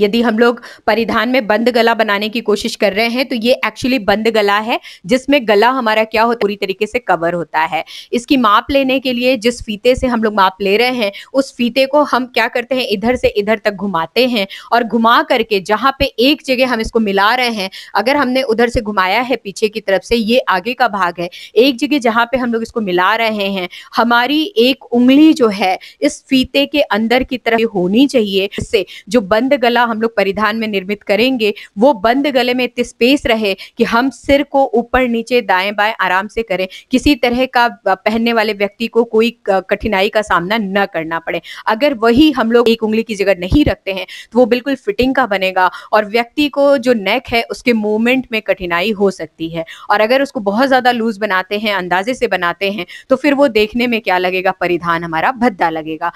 यदि हम लोग परिधान में बंद गला बनाने की कोशिश कर रहे हैं तो ये एक्चुअली बंद गला है जिसमें गला हमारा क्या होता पूरी तरीके से कवर होता है इसकी माप लेने के लिए जिस फीते से हम लोग माप ले रहे हैं उस फीते को हम क्या करते हैं इधर से इधर तक घुमाते हैं और घुमा करके जहाँ पे एक जगह हम इसको मिला रहे हैं अगर हमने उधर से घुमाया है पीछे की तरफ से ये आगे का भाग है एक जगह जहाँ पे हम लोग इसको मिला रहे हैं हमारी एक उंगली जो है इस फीते के अंदर की तरफ होनी चाहिए इससे जो बंद गला गला हम लोग परिधान में निर्मित करेंगे वो बंद गले में इतनी स्पेस रहे कि हम सिर को ऊपर नीचे दाएं बाएं आराम से करें किसी तरह का पहनने वाले व्यक्ति को कोई कठिनाई का सामना न करना पड़े अगर वही हम लोग एक उंगली की जगह नहीं रखते हैं तो वो बिल्कुल फिटिंग का बनेगा और व्यक्ति को जो नेक है उसके मूवमेंट में कठिनाई हो सकती है और अगर उसको बहुत ज़्यादा लूज बनाते हैं अंदाजे से बनाते हैं तो फिर वो देखने में क्या लगेगा परिधान हमारा भद्दा लगेगा